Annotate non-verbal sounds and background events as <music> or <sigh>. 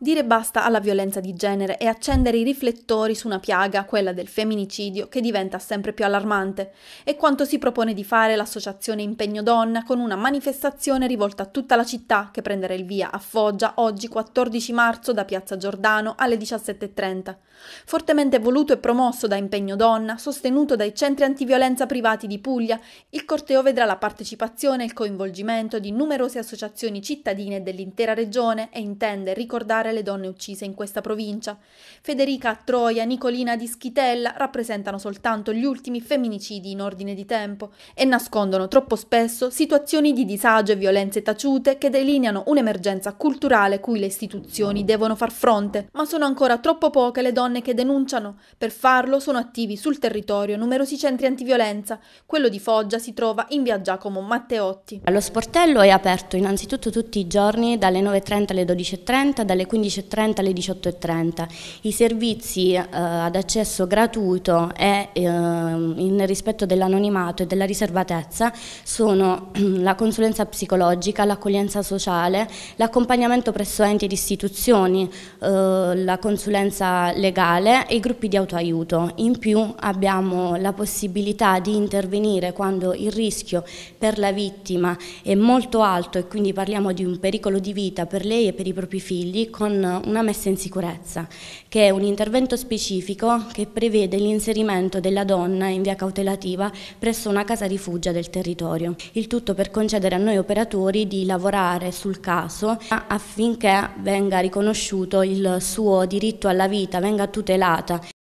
Dire basta alla violenza di genere e accendere i riflettori su una piaga, quella del femminicidio, che diventa sempre più allarmante, è quanto si propone di fare l'associazione Impegno Donna con una manifestazione rivolta a tutta la città che prenderà il via a Foggia oggi 14 marzo da Piazza Giordano alle 17.30. Fortemente voluto e promosso da Impegno Donna, sostenuto dai centri antiviolenza privati di Puglia, il corteo vedrà la partecipazione e il coinvolgimento di numerose associazioni cittadine dell'intera regione e intende ricordare contare le donne uccise in questa provincia. Federica Troia, Nicolina di Schitella rappresentano soltanto gli ultimi femminicidi in ordine di tempo e nascondono troppo spesso situazioni di disagio e violenze taciute che delineano un'emergenza culturale cui le istituzioni devono far fronte, ma sono ancora troppo poche le donne che denunciano. Per farlo sono attivi sul territorio numerosi centri antiviolenza. Quello di Foggia si trova in via Giacomo Matteotti. Lo sportello è aperto innanzitutto tutti i giorni dalle 9.30 alle 12.30, dalle 15 15.30 alle 18.30. I servizi eh, ad accesso gratuito e eh, in rispetto dell'anonimato e della riservatezza sono <clears throat> la consulenza psicologica, l'accoglienza sociale, l'accompagnamento presso enti ed istituzioni, eh, la consulenza legale e i gruppi di autoaiuto. In più abbiamo la possibilità di intervenire quando il rischio per la vittima è molto alto e quindi parliamo di un pericolo di vita per lei e per i propri figli con con una messa in sicurezza, che è un intervento specifico che prevede l'inserimento della donna in via cautelativa presso una casa rifugia del territorio. Il tutto per concedere a noi operatori di lavorare sul caso affinché venga riconosciuto il suo diritto alla vita, venga tutelata.